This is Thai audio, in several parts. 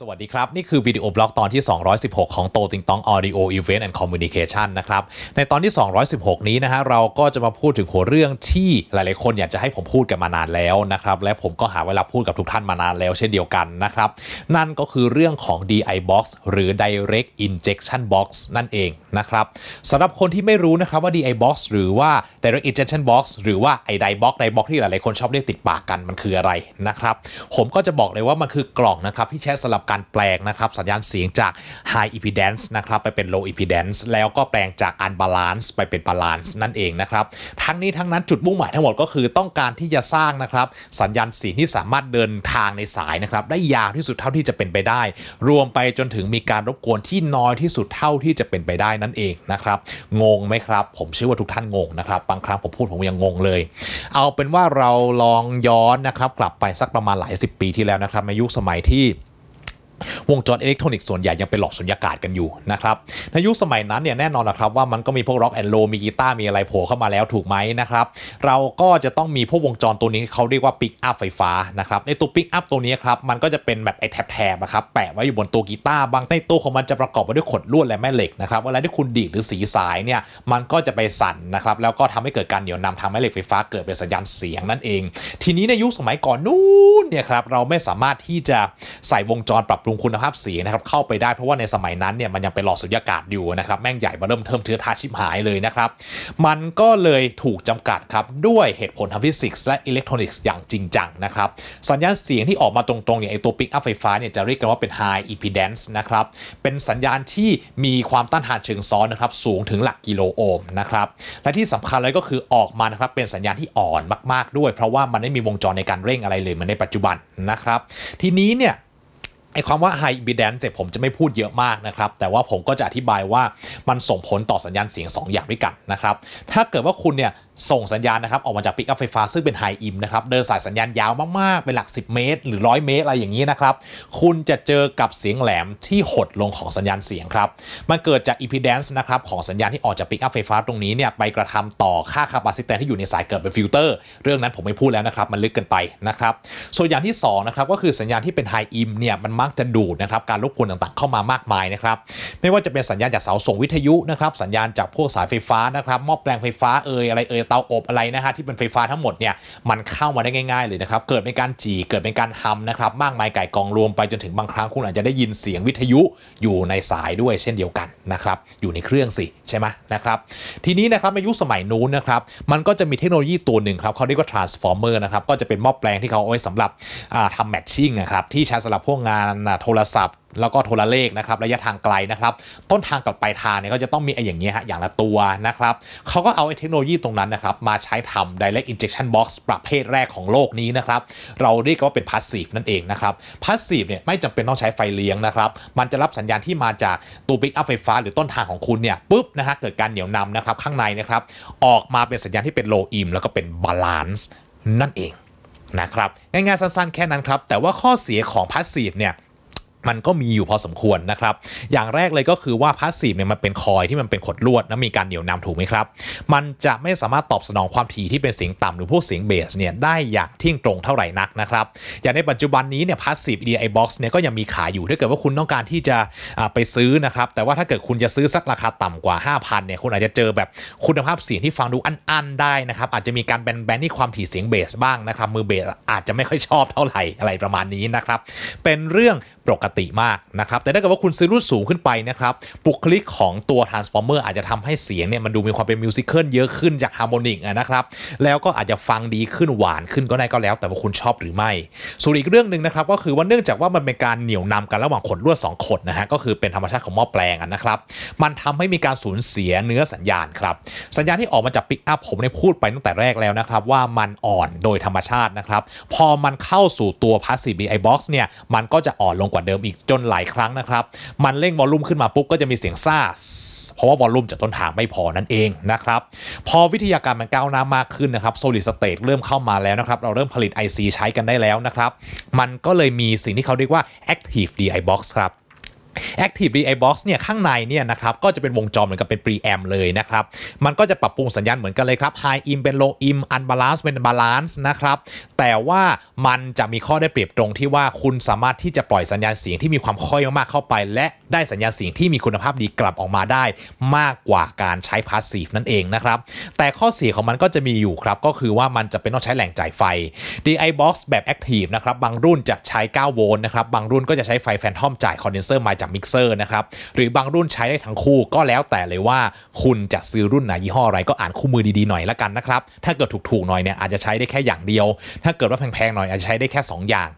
สวัสดีครับ นี่คือวิดีโอบล็อกตอนที่ 216 ของโตติงตองโออีเวนต์แอนด์คอมมิวนิเคชันนะครับในตอนที่ 216 นี้นะฮะเราก็จะมาพูดถึงหัวเรื่องที่หลายๆ คนอยากจะให้ผมพูดกันมานานแล้วนะครับและผมก็หาเวลาพูดกับทุกท่านมานานแล้วเช่นเดียวกันนะครับนั่นก็คือเรื่องของ DI Box หรือ Direct Injection Box นั่นเองนะครับสำหรับคนที่ไม่รู้นะครับว่า DI Box หรือว่า Direct Injection Box หรือว่าไอบ็อกไดบ็อกที่หลายๆคนชอบเรียกติดปากกันมันคืออะไรนะครับผมก็จะบอกเลยว่ามันคือกล่องนะครับที่ใช้สำหรับการแปลงนะครับสัญญาณเสียงจาก high impedance นะครับไปเป็น low impedance แล้วก็แปลงจาก unbalance ไปเป็น balance นั่นเองนะครับทั้งนี้ทั้งนั้นจุดมุ่งหมายทั้งหมดก็คือต้องการที่จะสร้างนะครับ สัญญาณเสียงที่สามารถเดินทางในสายนะครับ ได้ยาวที่สุดเท่าที่จะเป็นไปได้ รวมไปจนถึงมีการรบกวนที่น้อยที่สุดเท่าที่จะเป็นไปได้ นั่นเองนะครับงงไหมครับ ผมเชื่อว่าทุกท่านงงนะครับบางครั้งผมพูดผมยังงงเลย เอาเป็นว่าเราลองย้อนนะครับกลับไปสักประมาณหลายสิบปีที่แล้วนะครับในยุคสมัยที่วงจรอิเล็กทรอนิกส์ส่วนใหญ่ ยังเป็นหลอดสุญญากาศกันอยู่นะครับในยุคสมัยนั้นเนี่ยแน่นอนนะครับว่ามันก็มีพวกร็อกแอนด์โลมีกีตาร์มีอะไรโผล่เข้ามาแล้วถูกไหมนะครับเราก็จะต้องมีพวกวงจรตัวนี้เขาเรียกว่าปิกอัพไฟฟ้านะครับในตัวปิกอัพตัวนี้ครับมันก็จะเป็นแบบไอ้แถบๆครับแปะไว้อยู่บนตัวกีตาร์ บางใต้ตู้ของมันจะประกอบไปด้วยขดลวดและแม่เหล็กนะครับเวลาที่คุณดีดหรือสีสายเนี่ยมันก็จะไปสั่นนะครับแล้วก็ทำให้เกิดการเหนี่ยวนำทำให้เหล็กไฟฟ้าเกิดเป็นสัญญาณเสียงนั่นเอง ทีนี้ในยุคสมัยก่อนนู้นเนี่ยครับเราไม่สามารถที่จะใส่วงจรปรับปรุงงคุณภาพเสียงนะครับเข้าไปได้เพราะว่าในสมัยนั้นเนี่ยมันยังเป็นหลอดสุญญากาศอยู่นะครับแม่งใหญ่มาเริ่มเทิมเทือทาชิบหายเลยนะครับ มันก็เลยถูกจำกัดครับด้วยเหตุผลทางฟิสิกส์และอิเล็กทรอนิกส์อย่างจริงจังนะครับ สัญญาณเสียงที่ออกมาตรงๆอย่างไอตัวปิกอัพไฟฟ้าเนี่ยจะเรียกกันว่าเป็น high impedance นะครับเป็นสัญญาณที่มีความต้านทานเชิงซ้อนนะครับสูงถึงหลักกิโลโอห์มนะครับและที่สำคัญเลยก็คือออกมานะครับ เป็นสัญญาณที่อ่อนมาก ๆด้วย เพราะว่ามันไม่มีวงจรในการเร่งอะไรเลยเหมือนในปัจจุบันนะครับ ทีนี้เนี่ยไอ้ความว่า high impedance เนี่ยผมจะไม่พูดเยอะมากนะครับ แต่ว่าผมก็จะอธิบายว่ามันส่งผลต่อสัญญาณเสียง 2 อย่างด้วยกันนะครับ ถ้าเกิดว่าคุณเนี่ยส่งสัญญาณนะครับออกมาจากปิกอัพไฟฟ้า ซึ่งเป็นไฮอิมนะครับเดินสายสัญญาณยาวมาก ๆ เป็นหลัก 10 เมตร หรือ 100 เมตร อะไรอย่างนี้นะครับคุณจะเจอกับเสียงแหลมที่หดลงของสัญญาณเสียงครับมันเกิดจากอิพิเดนซ์นะครับของสัญญาณที่ออกจากปิกอัพไฟฟ้าตรงนี้เนี่ยไปกระทำต่อค่าคาปาซิเตนที่อยู่ในสายเกิดเป็นฟิลเตอร์เรื่องนั้นผมไม่พูดแล้วนะครับมันลึกเกินไปนะครับส่วนอย่างที่2นะครับก็คือสัญญาณที่เป็นไฮอิมเนี่ยมันมักจะดูดนะครับการรบกวนต่างๆเข้ามามากมายนะครับไม่ว่าจะเป็นสัญญาณจากเสาส่งวิทยุนะครับสัญญาณจากพวกสายไฟฟ้านะครับมอบแปลงไฟฟ้าเอ่ยอะไรเอ่ยเตาอบอะไรนะฮะที่เป็นไฟฟ้าทั้งหมดเนี่ยมันเข้ามาได้ง่าย ๆเลยนะครับ เกิดเป็นการจี่เกิดเป็นการทำนะครับมากมายไก่กองรวมไปจนถึงบางครั้งคุณอาจจะได้ยินเสียงวิทยุอยู่ในสายด้วยเช่นเดียวกันนะครับอยู่ในเครื่องสิ ใช่ไหมนะครับ ทีนี้นะครับในยุคสมัยนู้นนะครับมันก็จะมีเทคโนโลยีตัวหนึ่งครับเขาเรียกว่า transformer นะครับก็จะเป็นหม้อแปลงที่เขาเอาไว้สำหรับทำแมทชิ่งนะครับที่ใช้สำหรับพวกงานโทรศัพท์แล้วก็โทรเลขนะครับ ระยะทางไกลนะครับ ต้นทางกับปลายทางเนี่ยก็จะต้องมีไอ้อย่างเงี้ยฮะอย่างละตัวนะครับเขาก็เอาไอ้เทคโนโลยีตรงนั้นนะครับ มาใช้ทำ direct injection box ประเภทแรกของโลกนี้นะครับ เราเรียกว่าเป็น passive นั่นเองนะครับ passive เนี่ยไม่จำเป็นต้องใช้ไฟเลี้ยงนะครับ มันจะรับสัญญาณที่มาจากตัว p i กอ up ไฟฟ้าหรือต้นทางของคุณเนี่ยปุ๊บนะฮะเกิดการเหนี่ยวนำนะครับข้างในนะครับออกมาเป็นสัญญาณที่เป็น low im แล้วก็เป็น balance นั่นเองนะครับง่ายๆสั้นๆแค่นั้นครับแต่ว่าข้อเสียของพาสซีฟเนี่ยมันก็มีอยู่พอสมควรนะครับ อย่างแรกเลยก็คือว่าพาสซีฟเนี่ยมันเป็นคอยที่มันเป็นขดลวดและมีการเหนี่ยวนำถูกไหมครับ มันจะไม่สามารถตอบสนองความถี่ที่เป็นเสียงต่ำหรือพวกเสียงเบสเนี่ยได้อย่างเที่ยงตรงเท่าไหร่นักนะครับ อย่างในปัจจุบันนี้เนี่ยพาสซีฟไอดีบ็อกซ์เนี่ยก็ยังมีขายอยู่ถ้าเกิดว่าคุณต้องการที่จะไปซื้อนะครับแต่ว่าถ้าเกิดคุณจะซื้อสักราคาต่ำกว่า 5,000เนี่ยคุณอาจจะเจอแบบคุณภาพเสียงที่ฟังดูอันๆได้นะครับอาจจะมีการแบนๆที่ความถี่เสียงเบสบ้างนะครับ มือเบสอาจจะไม่ค่อยชอบเท่าไหร่อะไรประมาณนี้นะครับเป็นเรื่องปกติมากนะครับ แต่ถ้าเกิดว่าคุณซื้อรุ่นสูงขึ้นไปนะครับบุคลิกของตัว Transformer อาจจะทำให้เสียงเนี่ยมันดูมีความเป็นมิวสิคเกิลเยอะขึ้นจากฮาร์โมนิกนะครับ แล้วก็อาจจะฟังดีขึ้นหวานขึ้นก็ได้ก็แล้ว แต่ว่าคุณชอบหรือไม่ส่วนอีกเรื่องหนึ่งนะครับก็คือว่าเนื่องจากว่ามันเป็นการเหนี่ยวนำกันระหว่างขดลวด2ขดนะฮะก็คือเป็นธรรมชาติของหม้อแปลงนะครับมันทำให้มีการสูญเสียเนื้อสัญญาณครับสัญญาณที่ออกมาจากปิกอัพผมได้พูดไปตั้งแต่แรกแล้วนะครับว่ามันอ่อนโดยธรรมชาตินะครับพอมันเข้าสู่ตัว Passive BI Box เนี่ยมันก็จะอ่อนลงกว่าเดิมอีกจนหลายครั้งนะครับ มันเร่งวอลลุ่มขึ้นมาปุ๊บ ก็จะมีเสียงซ่า เพราะว่าวอลลุ่มจากต้นทางไม่พอนั่นเองนะครับ พอวิทยาการมันก้าวหน้ามากขึ้นนะครับโซลิดสเตตเริ่มเข้ามาแล้วนะครับ เราเริ่มผลิต IC ใช้กันได้แล้วนะครับ มันก็เลยมีสิ่งที่เขาเรียกว่า Active DI Box ครับ Active DI Box เนี่ยข้างในเนี่ยนะครับก็จะเป็นวงจรเหมือนกับเป็น preamp เลยนะครับมันก็จะปรับปรุงสัญญาณเหมือนกันเลยครับ High im เป็น Low im Unbalance เป็น Balance นะครับ แต่ว่ามันจะมีข้อได้เปรียบตรงที่ว่าคุณสามารถที่จะปล่อยสัญญาณเสียงที่มีความค่อยมากๆ เข้าไป และได้สัญญาณเสียงที่มีคุณภาพดีกลับออกมาได้มากกว่าการใช้ Passive นั่นเองนะครับ แต่ข้อเสียของมันก็จะมีอยู่ครับก็คือว่ามันจะเป็นต้องใช้แหล่งจ่ายไฟ DI Box แบบ Active นะครับบางรุ่นจะใช้9โวลต์นะครับบางรุ่นก็จะใช้ไฟแฟนทอมจ่ายคอนเดนเซอร์มาากมิกเซอร์นะครับหรือบางรุ่นใช้ได้ทั้งคู่ก็แล้วแต่เลยว่าคุณจะซื้อรุ่นไหนยี่ห้ออะไรก็อ่านคู่มือดีๆหน่อยละกันนะครับถ้าเกิดถูกๆหน่อยเนี่ยอาจจะใช้ได้แค่อย่างเดียว ถ้าเกิดว่าแพงๆหน่อยอาจจะใช้ได้แค่2อย่าง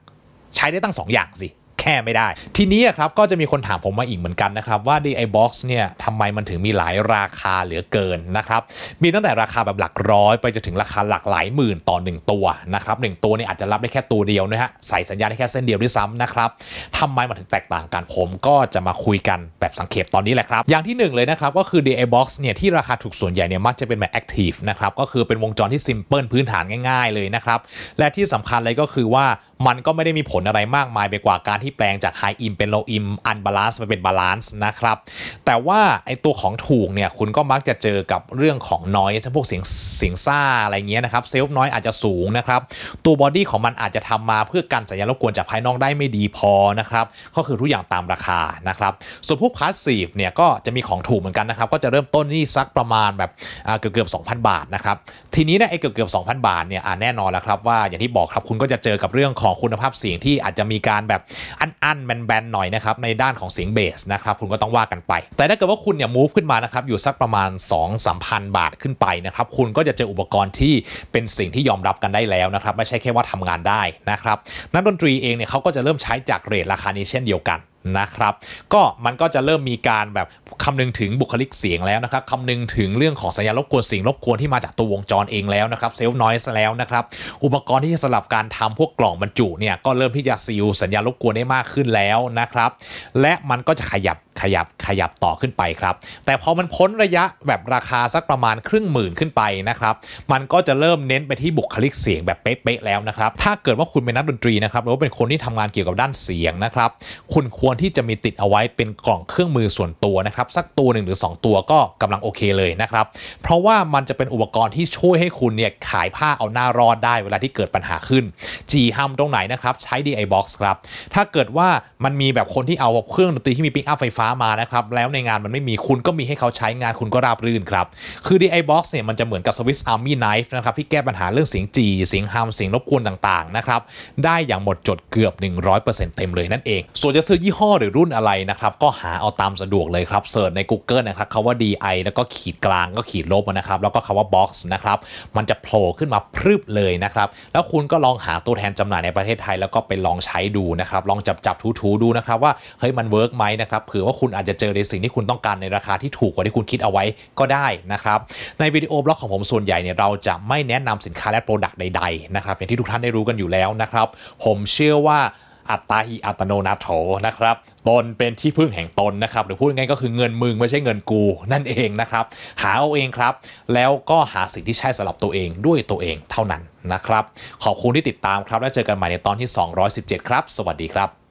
ใช้ได้ตั้ง2อย่างสิก้ไม่ได้ทีนี้ครับก็จะมีคนถามผมมาอีกเหมือนกันนะครับ ว่า DI Box เนี่ยทำไมมันถึงมีหลายราคาเหลือเกินนะครับ มีตั้งแต่ราคาแบบหลักร้อยไปจนถึงราคาหลักหลายหมื่นต่อ1ตัวนะครับหตัวเนี่ยอาจจะรับได้แค่ตัวเดียวนะฮะใส่สัญญาณได้แค่เส้นเดียวด้วยซ้ำนะครับทำไมมันถึงแตกต่างกัน ผมก็จะมาคุยกันแบบสังเกตตอนนี้แหละครับ อย่างที่ 1 เลยนะครับก็คือ DI Box เนี่ยที่ราคาถูกส่วนใหญ่เนี่ยมักจะเป็นแบบ Active นะครับก็คือเป็นวงจรที่ิมเพิลพื้นฐานง่าย ๆ เลยนะครับและที่สำคัญเลยก็คือว่ามันก็ไม่ได้มีผลอะไรมากมายไปกว่าการที่แปลงจากไฮอิม เป็นโลอิมอันบาลานซ์มาเป็นบาลานซ์นะครับ แต่ว่าไอตัวของถูกเนี่ยคุณก็มักจะเจอกับเรื่องของน้อยเช่นพวกเสียงเสียงซ่าอะไรเงี้ยนะครับเซลฟ์น้อยอาจจะสูงนะครับ ตัวบอดี้ของมันอาจจะทำมาเพื่อกันสัญญาณรบกวนจากภายนอกได้ไม่ดีพอนะครับก็คือทุกอย่างตามราคานะครับ ส่วนพวกพาสซีฟเนี่ยก็จะมีของถูกเหมือนกันนะครับ ก็จะเริ่มต้นนี่สักประมาณแบบเกือบเกือบสองพันบาทนะครับทีนี้เนี่ยไอเกือบเกือบสองพันบาทเนี่ยแน่นอนแล้วครับว่าอย่างที่บอกครับคุณก็จะเจอกับเรื่องของคุณภาพเสียงที่อาจจะมีการแบบอัอันแบนๆหน่อยนะครับในด้านของเสียงเบสนะครับ คุณก็ต้องว่ากันไป แต่ถ้าเกิดว่าคุณเนี่ยมูฟขึ้นมานะครับอยู่สักประมาณ2มพันบาทขึ้นไปนะครับคุณก็จะเจออุปกรณ์ที่เป็นสิ่งที่ยอมรับกันได้แล้วนะครับไม่ใช่แค่ว่าทำงานได้นะครับ นักดนตรีเองเนี่ยเขาก็จะเริ่มใช้จากเรทราคานี้เช่นเดียวกันนะครับ ก็มันก็จะเริ่มมีการแบบคำนึงถึงบุคลิกเสียงแล้วนะครับ คำนึงถึงเรื่องของสัญญาณรบกวนเสียงรบกวนที่มาจากตัววงจรเองแล้วนะครับเซลล์นอยส์แล้วนะครับ อุปกรณ์ที่จะสลับการทำพวกกล่องบรรจุเนี่ยก็เริ่มที่จะซีลสัญญาณรบกวนได้มากขึ้นแล้วนะครับ และมันก็จะขยับขยับขยับต่อขึ้นไปครับ แต่พอมันพ้นระยะแบบราคาสักประมาณครึ่งหมื่นขึ้นไปนะครับ มันก็จะเริ่มเน้นไปที่บุคลิกเสียงแบบเป๊ะๆแล้วนะครับ ถ้าเกิดว่าคุณเป็นนักดนตรีนะครับหรือว่าเป็นคนที่ทำงานเกี่ยวกับด้านเสียงนะครับคุณควรที่จะมีติดเอาไว้เป็นกล่องเครื่องมือส่วนตัวนะครับ สักตัวหนึ่งหรือ 2 ตัวก็กำลังโอเค เลยนะครับเพราะว่ามันจะเป็นอุปกรณ์ที่ช่วยให้คุณเนี่ยขายผ้าเอาหน้ารอดได้เวลาที่เกิดปัญหาขึ้นจีห้ามตรงไหนนะครับใช้ DI box ครับถ้าเกิดว่ามันมีแบบคนที่เอาเครื่องดนตรีที่มีปิกอัพไฟฟ้าามา นะครับ แล้วในงานมันไม่มีคุณก็มีให้เขาใช้งานคุณก็ราบรื่น ครับ คือ DI Box เนี่ย มันจะเหมือนกับ Swiss Army Knife นะครับที่แก้ปัญหาเรื่องเสียงจีเสียงฮามเสียงรบกวน ต่างๆ นะครับ ได้อย่างหมดจดเกือบ 100%เต็มเลยนั่นเอง ส่วนจะซื้อยี่ห้อ หรือรุ่นอะไร นะครับ ก็หาเอาตามสะดวกเลยครับ เสิร์ช ใน Google นะครับคำว่า DI แล้วก็ขีดกลาง ก็ ขีด ลบ นะครับ แล้วก็คำว่า Box นะครับ มันจะโผล่ขึ้นมาพรึบเลยนะครับแล้วคุณก็ลองหาตัวแทนจำหน่ายในประเทศไทยแล้วก็ไปลองใช้ดูนะครับลองจับจับทูทูดูนะครับว่าเฮ้ยมันเวิร์กไหมนะครับเผื่อว่าคุณอาจจะเจอในสิ่งที่คุณต้องการในราคาที่ถูกกว่าที่คุณคิดเอาไว้ก็ได้นะครับ ในวิดีโอบล็อกของผมส่วนใหญ่เนี่ยเราจะไม่แนะนำสินค้าและโปรดักต์ใดๆนะครับอย่างที่ทุกท่านได้รู้กันอยู่แล้วนะครับ ผมเชื่อว่าอัตตาฮิอัตโนนาโถนะครับตนเป็นที่พึ่งแห่งตนนะครับ หรือพูดง่ายก็คือเงินมึง ไม่ใช่เงินกูนั่นเองนะครับหาเอาเองครับ แล้วก็หาสิ่งที่ใช่สำหรับตัวเองด้วยตัวเองเท่านั้นนะครับขอบคุณที่ติดตามครับ แล้วเจอกันใหม่ในตอนที่ 217 ครับ สวัสดีครับ